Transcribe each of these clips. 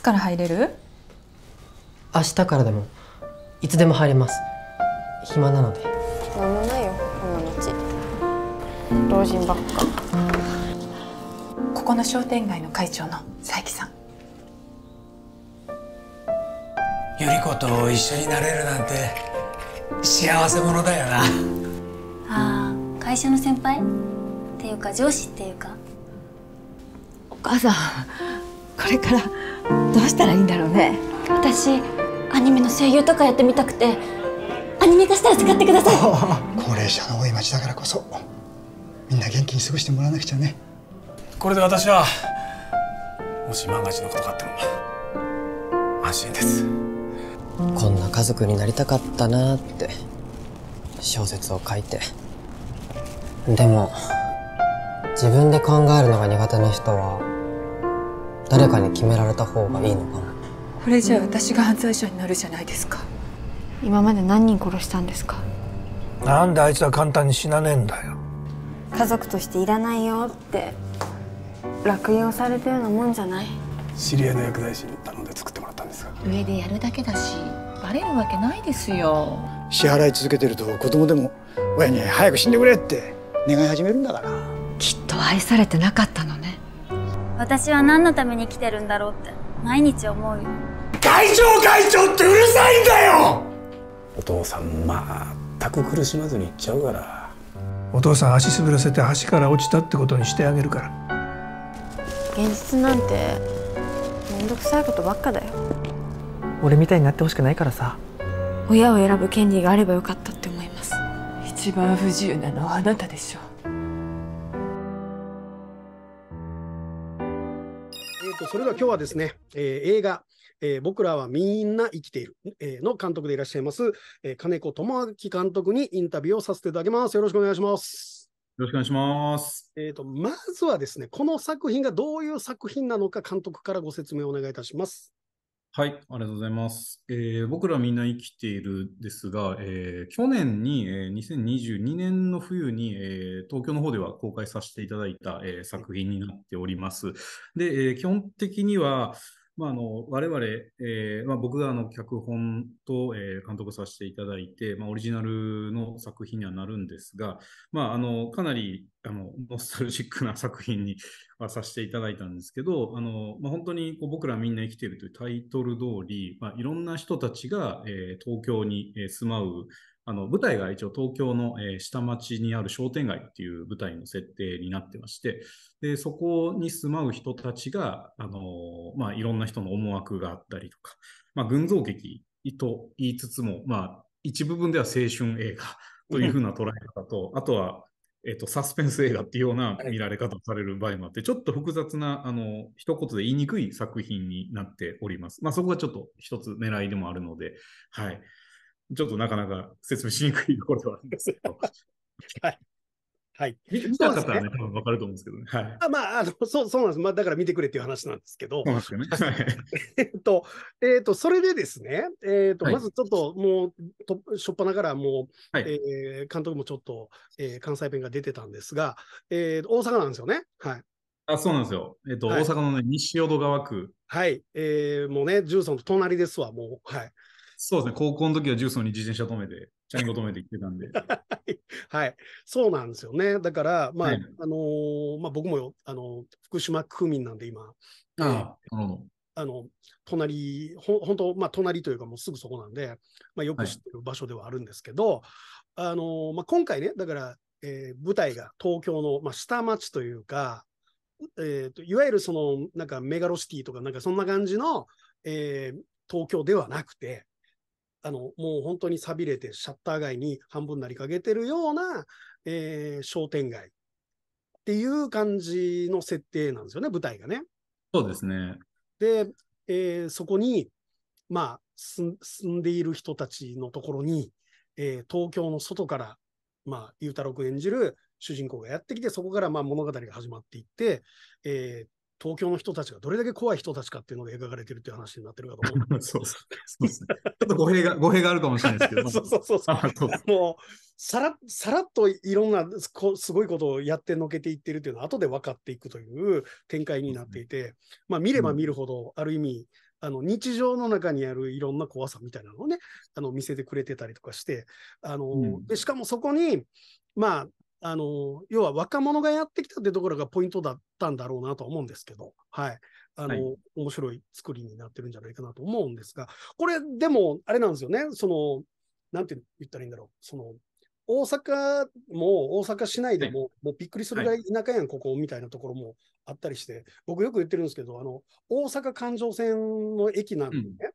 つから入れる明日からでもいつでも入れます暇なので何もないよこの道老人ばっかここの商店街の会長の佐伯さん百合子と一緒になれるなんて幸せ者だよなああ会社の先輩っていうか上司っていうかお母さんこれからどうしたらいいんだろうね私アニメの声優とかやってみたくてアニメ化したら使ってください 高齢者の多い町だからこそみんな元気に過ごしてもらわなくちゃねこれで私はもし万が一のことがあっても安心ですこんな家族になりたかったなって小説を書いてでも自分で考えるのが苦手な人は誰かに決められた方がいいのかなこれじゃあ私が犯罪者になるじゃないですか今まで何人殺したんですかなんであいつは簡単に死なねえんだよ家族としていらないよって落印をされたようなもんじゃない知り合いの薬剤師に頼んで作ってもらったんですが上でやるだけだしバレるわけないですよ支払い続けてると子供でも親に早く死んでくれって願い始めるんだからきっと愛されてなかったのね私は何のために来てるんだろうって毎日思うよ会長会長ってうるさいんだよお父さん全く苦しまずに行っちゃうからお父さん足滑らせて橋から落ちたってことにしてあげるから現実なんてめんどくさいことばっかだよ俺みたいになってほしくないからさ親を選ぶ権利があればよかったって思います一番不自由なのはあなたでしょそれでは今日はですね、えー、映画、えー、僕らはみんな生きている、えー、の監督でいらっしゃいます、えー、金子智明監督にインタビューをさせていただきます。よろしくお願いします。よろしくお願いします。えっ、と、まずはですね、この作品がどういう作品なのか、監督からご説明をお願いいたします。はい、ありがとうございます。えー、僕らみんな生きているですが、えー、去年に、えー、2022年の冬に、え東京の方では公開させていただいた、え作品になっております。で、え基本的には、まあ、あの我々、えーまあ、僕があの脚本と、えー、監督させていただいて、まあ、オリジナルの作品にはなるんですが、まあ、あのかなりあのノスタルジックな作品にはさせていただいたんですけど、あのまあ、本当にこう僕らみんな生きているというタイトル通り、まあ、いろんな人たちが、えー、東京に、え住まうあの舞台が一応東京の、えー、下町にある商店街っていう舞台の設定になってまして、で、そこに住まう人たちが、あの、まあ、いろんな人の思惑があったりとか、まあ、群像劇と言いつつも、まあ、一部分では青春映画というふうな捉え方と、あとは、えっと、サスペンス映画っていうような見られ方をされる場合もあって、ちょっと複雑な、あの、一言で言いにくい作品になっております。まあ、そこがちょっと一つ狙いでもあるので、はい。ちょっとなかなか説明しにくいところではあるんですけど。はい。はい。見見た方はね、ね多分わかると思うんですけどね。はい。あまあ、あの、そう、そうなんです。まあ、だから見てくれっていう話なんですけど。そうですよね。えっと、えっ、と、それでですね、えっ、と、はい、まずちょっと、もう、しょっぱながらもう、はい、えー、監督もちょっと、えー、関西弁が出てたんですが、えー、大阪なんですよね。はい。あそうなんですよ。えっ、と、はい、大阪のね、西淀川区。はい。えー、もうね、ジューソンと隣ですわ、もう。はい。そうですね、高校の時はジューソンに自転車止めて。ちゃん求めてきてたんで。はい。そうなんですよね。だから、まあ、はい、あのー、まあ僕も、あの、福島区民なんで今。ああ、なるほど。あの、隣、ほ本当まあ隣というかもうすぐそこなんで、まあよく知ってる場所ではあるんですけど、はい、あのまあ今回ね、だから、えー、舞台が東京の、まあ、下町というか、えーと、いわゆるその、なんかメガロシティとか、なんかそんな感じの、えー、東京ではなくて、あの、もう本当に錆びれてシャッター街に半分なりかけてるような、えー、商店街っていう感じの設定なんですよね、舞台がね。そうですね。で、えー、そこに、まあ、住んでいる人たちのところに、えー、東京の外から、まあ、ゆうたろく演じる主人公がやってきて、そこからまあ物語が始まっていって、えー、東京の人たちがどれだけ怖い人たちかっていうのが描かれてるっていう話になってるかと思うんです そうそうちょっと語弊が、語弊があるかもしれないですけど。そうそうそうそう。さら、さらっといろんなこすごいことをやってのけていってるっていうのは後で分かっていくという展開になっていて、まあ見れば見るほど、ある意味、あの日常の中にあるいろんな怖さみたいなのをね、あの見せてくれてたりとかして、あの、うん、でしかもそこに、まあ、あの、要は若者がやってきたってところがポイントだったんだろうなと思うんですけど、はい。あの、はい、面白い作りになってるんじゃないかなと思うんですが、これでも、あれなんですよね、その、なんて言ったらいいんだろう、その、大阪も大阪市内でも、はい、もうびっくりするぐらい田舎やん、ここみたいなところもあったりして、僕よく言ってるんですけど、あの、大阪環状線の駅なんでね、うん、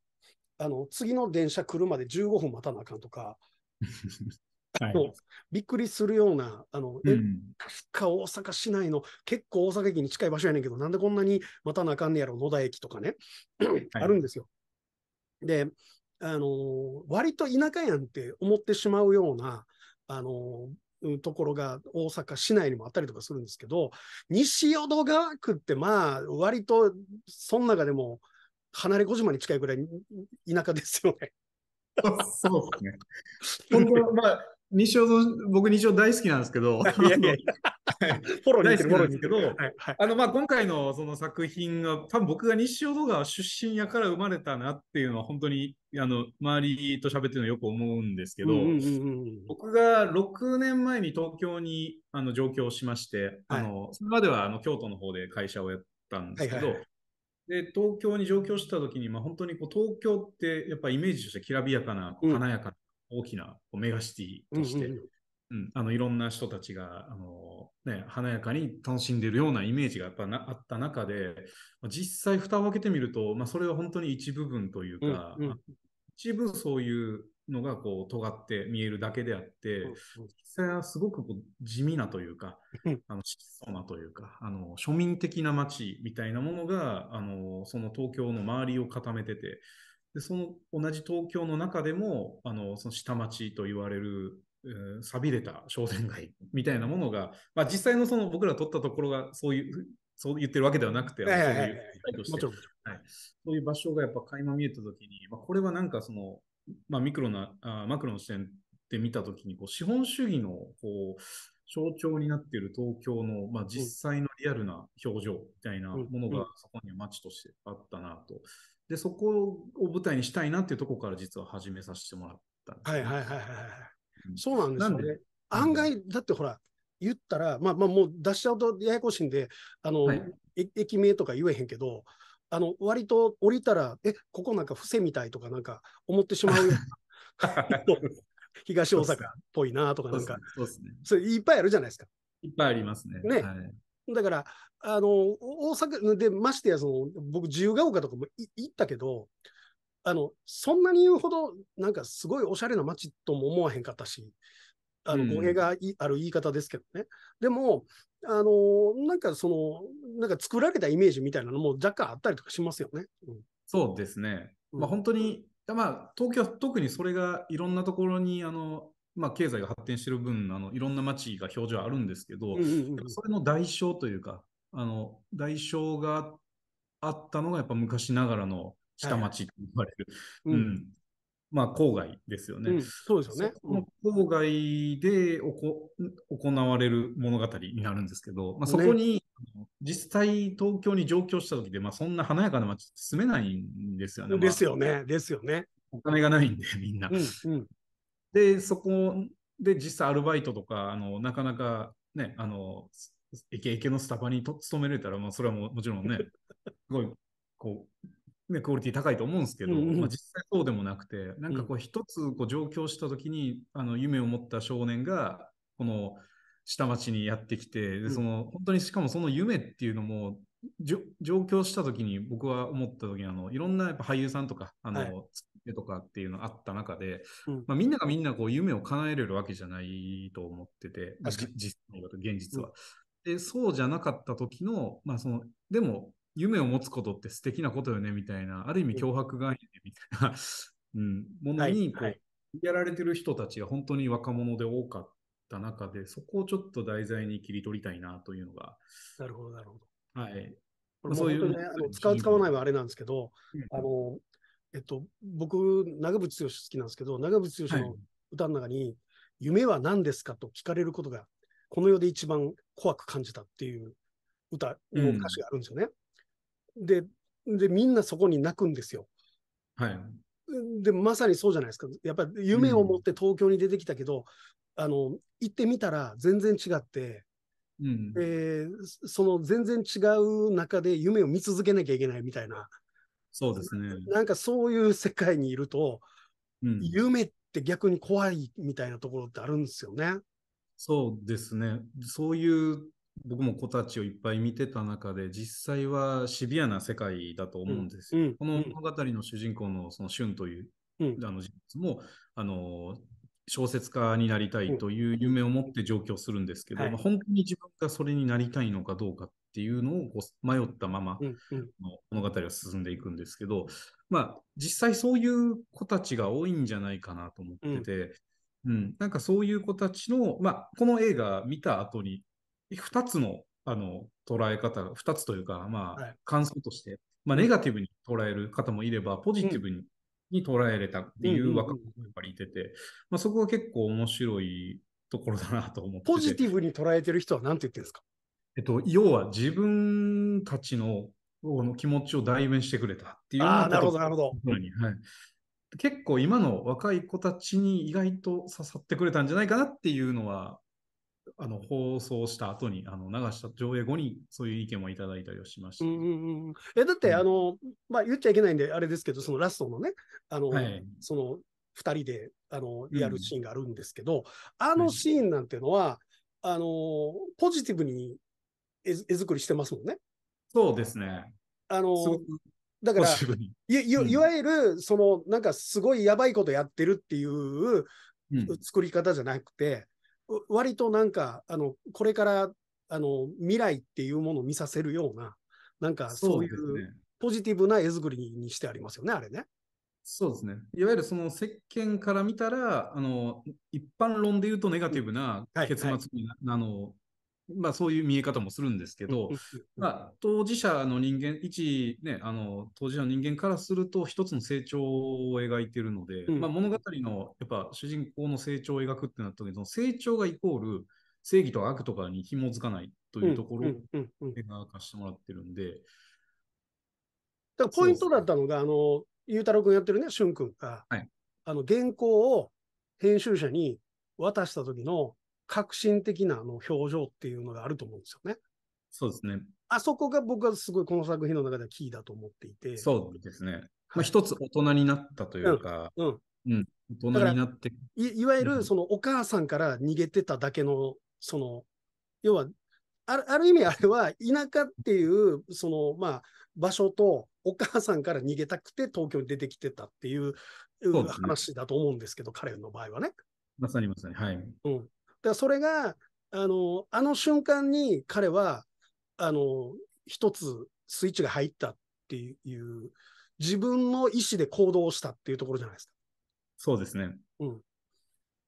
あの、次の電車来るまで15分待たなあかんとか、はい、びっくりするような、あの、うん、確か大阪市内の結構大阪駅に近い場所やねんけど、なんでこんなに待たなあかんねやろ、野田駅とかね、あるんですよ。はい、で、あの割と田舎やんって思ってしまうような、あのところが大阪市内にもあったりとかするんですけど、西淀川区ってまあ、割とその中でも離れ小島に近いぐらい田舎ですよね。そうですね。本当はまあ、西尾の、僕西尾大好きなんですけど、フォローにしてるあの、まあ、今回のその作品が、多分僕が西尾戸川出身やから生まれたなっていうのは、本当に、あの、周りと喋ってるのよく思うんですけど、僕が6年前に東京に、あの、上京しまして、はい、あの、それまでは、あの、京都の方で会社をやったんですけど、はいはいで、東京に上京した時に、まあ、本当にこう東京ってやっぱイメージとしてきらびやかな、華やかな大きなメガシティとして、いろんな人たちがあの、ね、華やかに楽しんでるようなイメージがやっぱなあった中で、まあ、実際蓋を開けてみると、まあ、それは本当に一部分というか、うんうん、一部そういうのがこう尖って見えるだけであって、実際はすごくこう地味なというか、あの質素なというかあの庶民的な街みたいなものがあのその東京の周りを固めててで、その同じ東京の中でも、あの、その下町と言われる、え錆びれた商店街 みたいなものが、まあ実際のその僕ら取ったところがそういう、そう言ってるわけではなくて、いはい、そういう場所がやっぱ垣間見えたときに、まあ、これはなんかその、まあ、ミクロなあマクロの視点で見たときにこう資本主義のこう象徴になっている東京の、まあ、実際のリアルな表情みたいなものがそこには街としてあったなとで、そこを舞台にしたいなっていうところから実は始めさせてもらったんです、ね。はいはいはいはい。そうなんですよね。案外、だってほら、言ったら、まあまあもう出しちゃうとややこしいんで、あの、はい、駅名とか言えへんけど、あの、割と降りたら、え、ここなんか伏せみたいとかなんか思ってしまう。東大阪っぽいなとかなんか、そうですね。それいっぱいあるじゃないですか。いっぱいありますね。ね。はい、だから、あの、大阪で、ましてや、その、僕、自由が丘とかも行ったけど、あの、そんなに言うほど、なんかすごいおしゃれな街とも思わへんかったし、あの、語弊がある言い方ですけどね。でも、あの、なんかその、なんか作られたイメージみたいなのも若干あったりとかしますよね。うん、そうですね。まあ本当に、まあ東京は特にそれがいろんなところに、あの、まあ、経済が発展してる分あのいろんな町が表情あるんですけど、うんうんうん、それの代償というかあの代償があったのがやっぱ昔ながらの下町と呼われる、はい、うん、うん、まあ、郊外ですよね。うん、そうですよね、郊外でおこ行われる物語になるんですけど、まあ、そこに、ね、実際東京に上京した時で、まあ、そんな華やかな町住めないんですよね。ですよね、まあ、ですよね。お金がないんでみんな。うん、うんで、そこで実際アルバイトとか、あの、なかなかね、あの、イケイケのスタバにと勤められたら、まあ、それはももちろんね、すごい、こう、ね、クオリティ高いと思うんですけど、うんうん、まあ、実際そうでもなくて、なんかこう、一つこう上京した時に、あの、夢を持った少年が、この、下町にやってきて、でその、本当にしかもその夢っていうのも、上京した時に僕は思った時にあのいろんなやっぱ俳優さんとかあの、はい、とかっていうのあった中で、うん、まあ、みんながみんなこう夢を叶えれるわけじゃないと思ってて実現実は、うん、でそうじゃなかった時の,、まあ、そのでも夢を持つことって素敵なことよねみたいなある意味脅迫概念みたいな、うん、ものにこう、はいはいやられてる人たちが本当に若者で多かった中で、そこをちょっと題材に切り取りたいなというのが。なるほど、なるほど。はい。これも本当にね、あの使う、使わないはあれなんですけど、あの、えっと、僕、長渕剛好きなんですけど、長渕剛の歌の中に、はい、夢は何ですかと聞かれることが、この世で一番怖く感じたっていう歌の歌詞があるんですよね。うん、で、で、みんなそこに泣くんですよ。はい。で、まさにそうじゃないですか。やっぱり夢を持って東京に出てきたけど、うん、あの、行ってみたら全然違って、うん、えー、その全然違う中で夢を見続けなきゃいけないみたいな。そうですね。なんかそういう世界にいると、うん、夢って逆に怖いみたいなところってあるんですよね。そうですね。そういう僕も子たちをいっぱい見てた中で、実際はシビアな世界だと思うんですよ。うんうん、この物語の主人公のそのシュンという、あの人物も、あの小説家になりたいという夢を持って上京するんですけど、うんまあ、本当に自分がそれになりたいのかどうかっていうのを迷ったまま物語は進んでいくんですけど、まあ、実際そういう子たちが多いんじゃないかなと思ってて、うん、うん、なんかそういう子たちの、まあ、この映画見た後に2つのあの捉え方、2つというか、まあ、感想として、はい、まあ、ネガティブに捉える方もいれば、ポジティブにに捉えれたっていう若者もやっぱりいてて、まあ、そこが結構面白いところだなと思ってポジティブに捉えてる人は何て言ってるんですかえっと、要は自分たちのの気持ちを代弁してくれたっていうあなるほど、なるほど、はい。結構今の若い子たちに意外と刺さってくれたんじゃないかなっていうのはあの放送した後にあの流した上映後にそういう意見もいただいたりをしました。うんうんうん、えだって、うん、あの、まあ、言っちゃいけないんであれですけどそのラストのねあの、はい、その2人であのやるシーンがあるんですけど、うん、あのシーンなんていうのは、はい、あのポジティブに絵絵作りしてますもんね。そうですね。あのだから、いいわゆる、その、なんかすごいやばいことやってるっていう作り方じゃなくて、割となんか、あの、これから、あの、未来っていうものを見させるような、なんかそういうポジティブな絵作りにしてありますよね、あれね。そうですね。いわゆるその石鹸から見たら、あの、一般論で言うとネガティブな結末に、はいはい、あの、まあそういう見え方もするんですけど、まあ当事者の人間、一、ね、あの、当事者の人間からすると一つの成長を描いているので、うん、まあ物語の、やっぱ主人公の成長を描くってなった時の成長がイコール正義とか悪とかに紐づかないというところを描かせてもらってるんで。だからポイントだったのが、あの、ゆうたろくんやってるね、しゅんくんが、はい、あの原稿を編集者に渡した時の、革新的なあの表情っていうのがあると思うんですよね。そうですね。あそこが僕はすごいこの作品の中ではキーだと思っていて。そうですね。まあ、一つ大人になったというか、うん、うん、大人になってい。いわゆるそのお母さんから逃げてただけの、その、要はある、ある意味あれは田舎っていう、その、まあ、場所とお母さんから逃げたくて東京に出てきてたっていう話だと思うんですけど、ね、彼の場合はね。まさにまさに、はい。うん。だそれが、あの、あの瞬間に彼は、あの、一つスイッチが入ったっていう、自分の意思で行動したっていうところじゃないですか。そうですね。うん。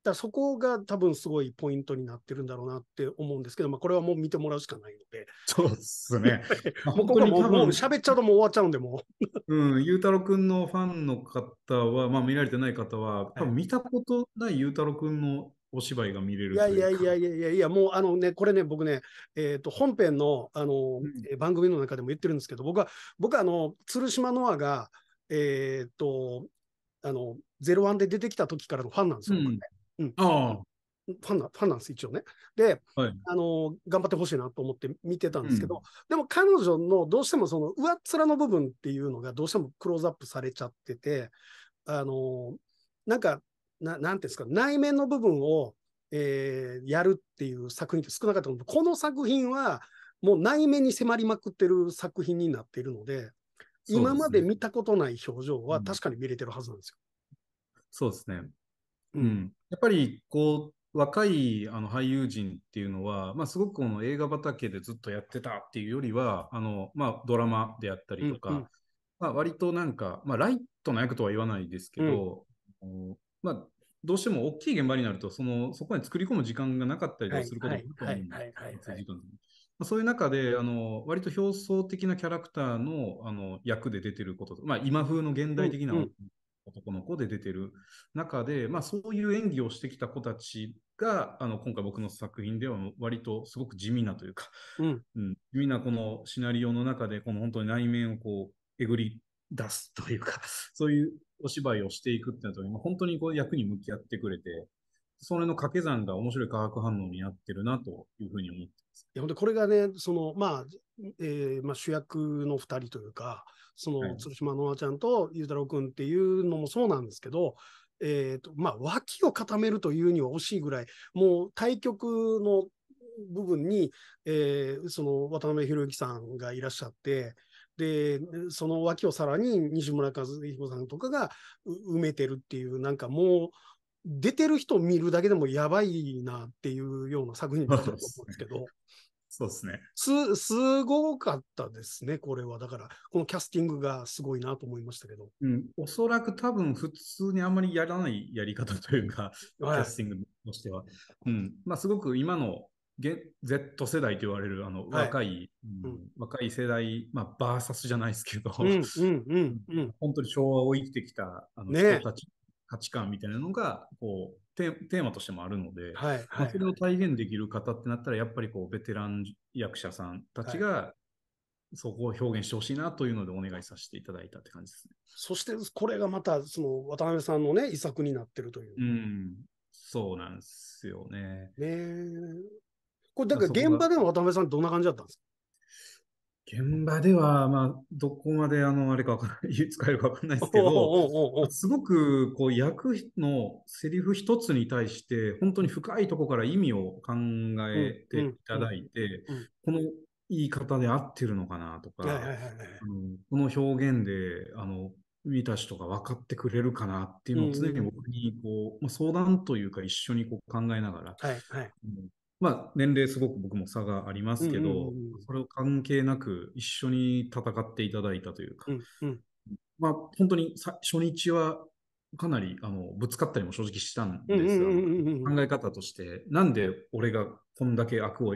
だそこが多分すごいポイントになってるんだろうなって思うんですけど、まあ、これはもう見てもらうしかないので。そうですね。もうここもうもう喋っちゃうともう終わっちゃうんで、もう。うん、ゆうたろくんのファンの方は、まあ見られてない方は、多分見たことないゆうたろくんのお芝居が見れるいやいやいやいやいやいや、もうあのね、これね、僕ね、えっ、ー、と、本編の、あの、うん、番組の中でも言ってるんですけど、僕は、僕はあの、鶴島ノアが、えっ、ー、と、あの、ゼロワンで出てきた時からのファンなんですよ、うん、うん、ああ。ファンな、ファンなんです、一応ね。で、はい、あの、頑張ってほしいなと思って見てたんですけど、うん、でも彼女のどうしてもその上っ面の部分っていうのがどうしてもクローズアップされちゃってて、あの、なんかななんていうんですか、内面の部分を、えー、やるっていう作品って少なかったので、この作品はもう内面に迫りまくってる作品になっているので、でね、今まで見たことない表情は確かに見れてるはずなんですよ。そうですね。うん、やっぱりこう若いあの俳優陣っていうのは、まあ、すごくこの映画畑でずっとやってたっていうよりはあの、まあ、ドラマであったりとか、うんうん、まあ、割となんか、まあ、ライトな役とは言わないですけど、うん、まあ、どうしても大きい現場になると、そのそこに作り込む時間がなかったりすることもあると思うんですそういう中で、あの割と表層的なキャラクターのあの役で出てること、まあ、今風の現代的な男の子で出てる中で、うんうん、まあ、そういう演技をしてきた子たちがあの今回僕の作品では割とすごく地味なというか、うん、うん、地味なこのシナリオの中でこの本当に内面をこうえぐり出すというか、そういうお芝居をしていくっていうのは、今本当にこう役に向き合ってくれて、それの掛け算が面白い化学反応になってるなというふうに思ってます。いや、本当これがね、その、まあ、えー、まあ、主役の二人というか、その、はい、鶴島のあちゃんと裕太郎君っていうのもそうなんですけど、えっ、ー、と、まあ、脇を固めるというには惜しいぐらい、もう対局の部分に、えー、その渡辺裕之さんがいらっしゃって、で、その脇をさらに西村和彦さんとかが埋めてるっていう、なんかもう、出てる人を見るだけでもやばいなっていうような作品だったと思うんですけど。そうですね。す、すごかったですね、これは。だから、このキャスティングがすごいなと思いましたけど。うん、おそらく多分普通にあんまりやらないやり方というか、はい、キャスティングとしては。うん。まあ、すごく今の Z 世代と言われるあの若い、はいうん、若い世代、まあ、バーサスじゃないですけど、うんうんうん、本当に昭和を生きてきたあの人たち、ね、価値観みたいなのがこうテーマとしてもあるので、はいはい、それを体現できる方ってなったらやっぱりこうベテラン役者さんたちが、そこを表現してほしいなというのでお願いさせていただいたって感じですね。そしてこれがまたその渡辺さんのね遺作になってるという。うん、そうなんですよね。ねこれ、だから現場での渡辺さん、どんな感じだったんですか現場では、まあ、どこまで、あの、あれかか使え るかわかんないですけど、すごく、こう、役のセリフ一つに対して、本当に深いとこから意味を考えていただいて、この言い方で合ってるのかなとか、この表現で、あの、見た人が分かってくれるかなっていうのを常に僕にこう、うんまあ、相談というか一緒にこう考えながら、はいはい、まあ、年齢すごく僕も差がありますけど、それを関係なく一緒に戦っていただいたというか、うんうん、まあ、本当に初日はかなりあのぶつかったりも正直したんですが、考え方として、なんで俺がこんだけ悪を、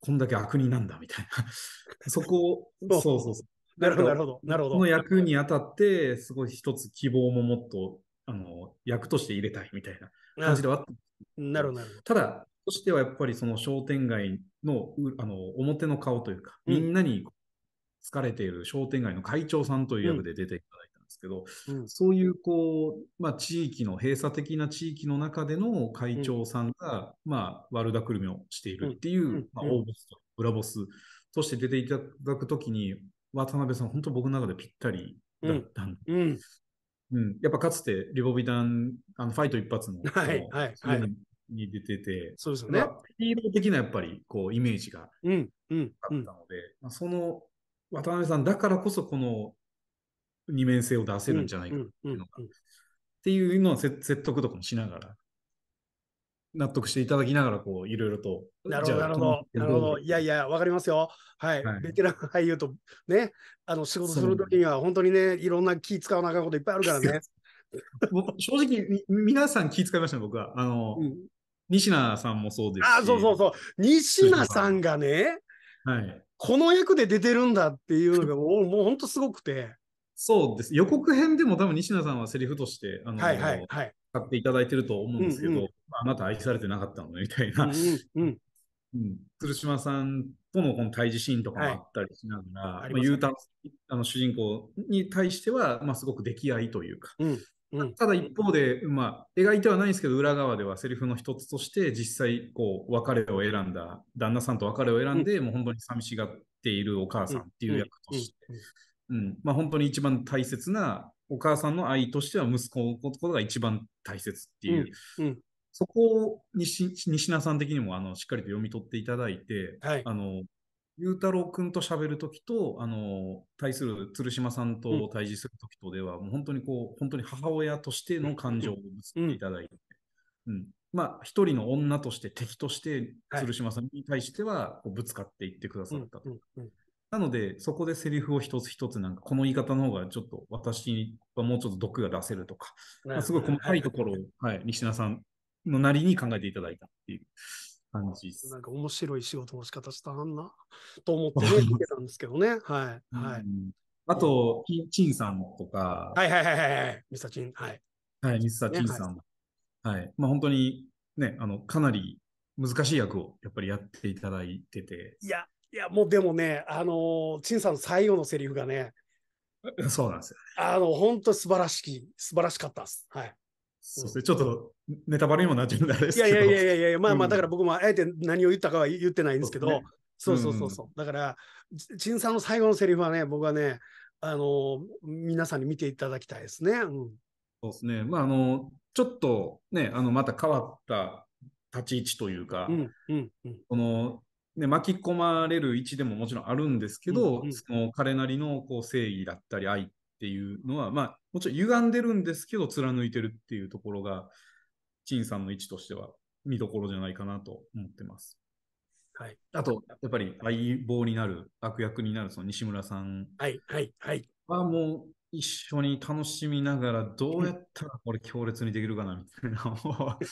こんだけ悪人なんだみたいな、そこを、そうそうそう。なるほど、なるほど。なるほどこの役にあたって、すごい一つ希望ももっとあの役として入れたいみたいな感じではあった。なるほど。ただ、としてはやっぱりその商店街のあの表の顔というか、みんなに疲れている商店街の会長さんという役で出ていただいたんですけど、うん、そういうこう、まあ、地域の閉鎖的な地域の中での会長さんが、うん、まあ、悪るみをしているっていう、うん、まあ、大ボスと裏ボスとして出ていただくときに、渡辺さん、本当僕の中でぴったりだったんで、うんやっぱかつてリボビタン、あのファイト一発の、はいはいはい、に出てて、そうですね。ヒーロー的なやっぱり、こう、イメージがあったので、うんうんまあ、その、渡辺さんだからこそ、この、二面性を出せるんじゃないかっていうのが、っていうのは説得とかもしながら、納得していただきながら、こう、いろいろと。なるほど、なるほど。なるほど。いやいや、わかりますよ。はい。ベテラン俳優と、ね、あの、仕事するときには、本当にね、いろんな気使わなあかこといっぱいあるからね。僕、正直、皆さん気使いましたね、僕は。あの、うん、西名さんもそうですし。あ、そうそうそう。西名さんがね、はい、この役で出てるんだっていうのがもう、もう本当すごくて。そうです。予告編でも多分西名さんはセリフとして、あの、はいはいはい、買っていただいてると思うんですけど、うんうん、あなた愛されてなかったのね、みたいな。うん うん、うん、鶴島さんとのこの対峙シーンとかもあったりしながら、はい、あまあ、ゆうたあの主人公に対しては、まあ、すごく溺愛というか、うんただ一方で、まあ、描いてはないんですけど、裏側ではセリフの一つとして、実際、こう、別れを選んだ、旦那さんと別れを選んで、うん、もう本当に寂しがっているお母さんっていう役として、うん、まあ、本当に一番大切な、お母さんの愛としては息子のことが一番大切っていう、そこを西西名さん的にもあのしっかりと読み取っていただいて、はい、あのろうくんと喋るときと、あの、対する鶴島さんと対峙するときとでは、うん、もう本当にこう、本当に母親としての感情をぶつけていただいて、うん。まあ、一人の女として敵として、鶴島さんに対しては、こうぶつかっていってくださったと。なので、そこでセリフを一つ一つ、なんか、この言い方の方がちょっと私はもうちょっと毒が出せるとか、まあ、すごい細かいところを、はい、西名さんのなりに考えていただいたっていう。感じです。なんか面白い仕事の仕方したんなと思ってね、見てたんですけどね。はい。はい。あと、チンさんとか。はいはいはいはい。ミーチン。はい。はい、ミーチンさん。はい。まあ本当に、ね、あの、かなり難しい役をやっぱりやっていただいてて。いや、いや、もうでもね、あの、陳さんの最後のセリフがね、そうなんですよ、ね。あの、本当素晴らしき、素晴らしかったです。はい。そうですね、ちょっとネタバレにもなっちゃうんであれですけど。いやいやいやいや、まあまあ、だから僕もあえて何を言ったかは言ってないんですけど、うん、そうそうそうそう、だから、陳さんの最後のセリフはね、僕はね、あの皆さんに見ていただきたいですね。うん、そうですね、まああの、ちょっとね、あのまた変わった立ち位置というか、うんうんうん、このね、巻き込まれる位置でももちろんあるんですけど、うんその彼なりのこう正義だったり愛っっていうのは、まあ、もちろん歪んでるんですけど、貫いてるっていうところが、陳さんの位置としては見どころじゃないかなと思ってます。はい、あと、やっぱり相棒になる、悪役になるその西村さんは、はいはいはもう一緒に楽しみながら、どうやったらこれ強烈にできるかなみたいな、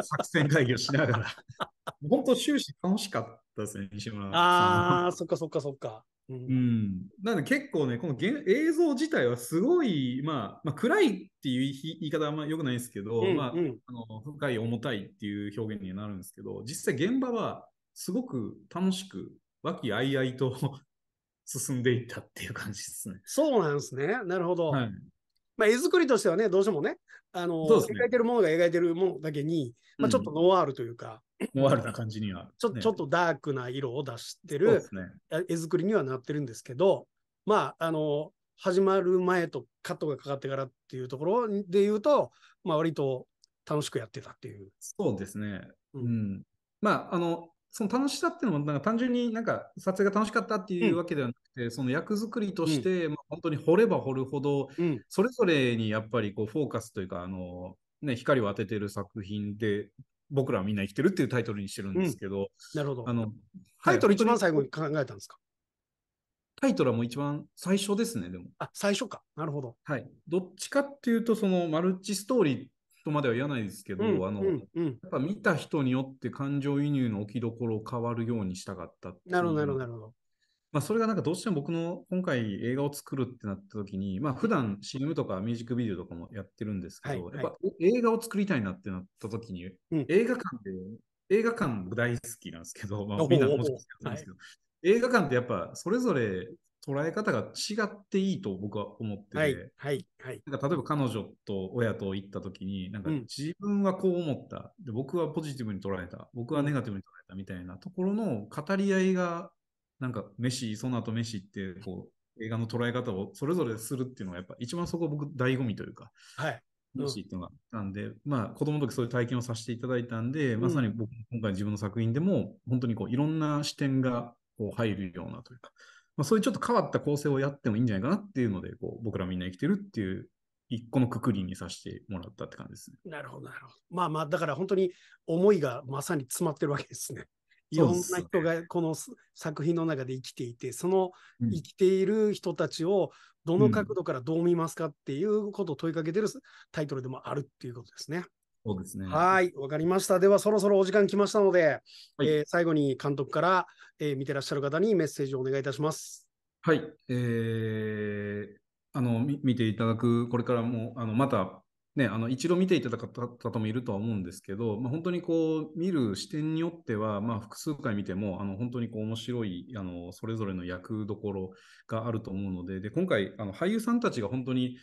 作戦会議をしながら、本当、終始楽しかったですね、西村さん。ああ、そっかそっかそっか。うん、なので結構ね、この映像自体はすごい、まあ、まあ、暗いっていう言い方はあんま良くないんですけど、うんうん、まあ、あの深い、重たいっていう表現になるんですけど、実際現場はすごく楽しく、和気あいあいと 進んでいったっていう感じですね。そうなんですね。なるほど。はい、まあ、絵作りとしてはね、どうしてもね、あの、ね、描いてるものが描いてるものだけに、まあ、ちょっとノワールというか、うん、ノワールな感じには、ね、ちょ。ちょっとダークな色を出してる、絵作りにはなってるんですけど、まあ、あの、始まる前とカットがかかってからっていうところで言うと、まあ、割と楽しくやってたっていう。そうですね。うん。うん、まあ、あの、その楽しさっていうのも、なんか単純になんか撮影が楽しかったっていうわけではなくて、うん、その役作りとして、まあ、本当に掘れば掘るほど、それぞれにやっぱりこうフォーカスというか、あの、ね、光を当ててる作品で、僕らはみんな生きてるっていうタイトルにしてるんですけど、なるほど。あの、タイトル一番最後に考えたんですかタイトルはもう一番最初ですね、でも。あ、最初か。なるほど。はい。どっちかっていうと、そのマルチストーリーとまでは言わないですけど、うん、あの、うんうん、やっぱ見た人によって感情移入の置きどころを変わるようにしたかったなるほど、なるほど。まあ、それがなんかどうしても僕の今回映画を作るってなった時に、まあ、普段 CM とかミュージックビデオとかもやってるんですけど、はいはい、やっぱ映画を作りたいなってなった時に、うん、映画館で、映画館大好きなんですけど、まあ、みんなもですけど、はい、映画館ってやっぱそれぞれ捉え方が違っていいと僕は思ってて、はい、はい、はい。なんか例えば彼女と親と行った時に、なんか自分はこう思った、で、僕はポジティブに捉えた、僕はネガティブに捉えたみたいなところの語り合いが、なんか飯、その後飯って、こう、映画の捉え方をそれぞれするっていうのがやっぱ一番そこ僕醍醐味というか、はい。っていうのがなんで、まあ子供の時そういう体験をさせていただいたんで、うん、まさに僕、今回自分の作品でも、本当にこういろんな視点がこう入るようなというか、まあ、そういうちょっと変わった構成をやってもいいんじゃないかなっていうので、こう僕らみんな生きてるっていう一個のくくりにさせてもらったって感じですね。なるほど、なるほど。まあまあ、だから本当に思いがまさに詰まってるわけですね。いろんな人がこの作品の中で生きていて、その生きている人たちをどの角度からどう見ますかっていうことを問いかけてるタイトルでもあるっていうことですね。そうですね。はい、わかりました。では、そろそろお時間来ましたので、はい、えー、最後に監督から、えー、見てらっしゃる方にメッセージをお願いいたします。はい、えー、あの見ていただく、これからもあのまた、ね、あの一度見ていただかた方もいるとは思うんですけど、まあ、本当にこう見る視点によっては、まあ、複数回見てもあの本当にこう面白いあのそれぞれの役どころがあると思うのでで今回あの俳優さんたちが本当に、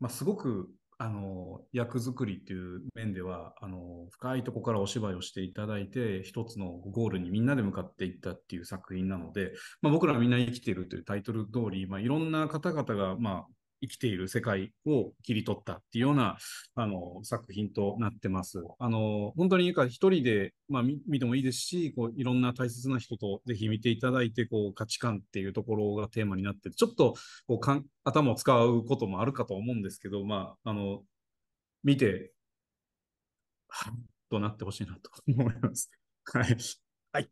まあ、すごくあの、役作りっていう面では、あの、深いとこからお芝居をしていただいて、一つのゴールにみんなで向かっていったっていう作品なので、まあ、僕らはみんな生きているというタイトル通り、まあ、いろんな方々が、まあ、生きている世界を切り取ったっていうようなあの作品となってます。あの本当に一人で、まあ、見てもいいですしこういろんな大切な人とぜひ見ていただいてこう価値観っていうところがテーマになってちょっとこうかん頭を使うこともあるかと思うんですけど、まあ、あの見てはっとなってほしいなと思います。はい、はい。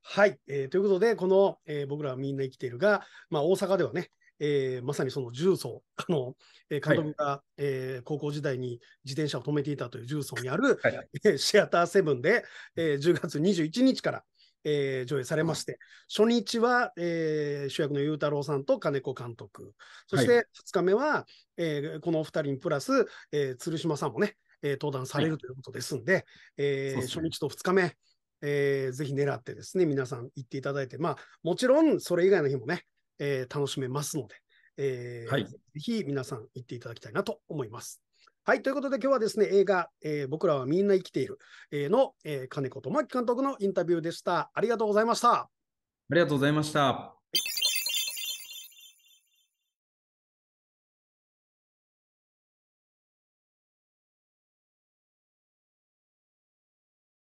はい、えー。ということで、この、えー、僕らはみんな生きているが、まあ、大阪ではね、えー、まさにその重曹、あの、えー、監督が、はい、えー、高校時代に自転車を止めていたという重曹にある、はい、えシアターセブンで、えー、10月21日から、えー、上映されまして、初日は、えー、主役の裕太郎さんと金子監督、そして2日目は、はい、えー、このお二人にプラス、えー、鶴島さんもね、えー、登壇されるということですんで、はい、えー初日と2日目、えー、ぜひ狙ってですね、皆さん行っていただいて、まあ、もちろんそれ以外の日もね、えー、楽しめますので、えー、はい、ぜひ皆さん行っていただきたいなと思います。はい、ということで今日はですね、映画、えー、僕らはみんな生きている、えー、の、え金子智明監督のインタビューでした。ありがとうございました。ありがとうございました。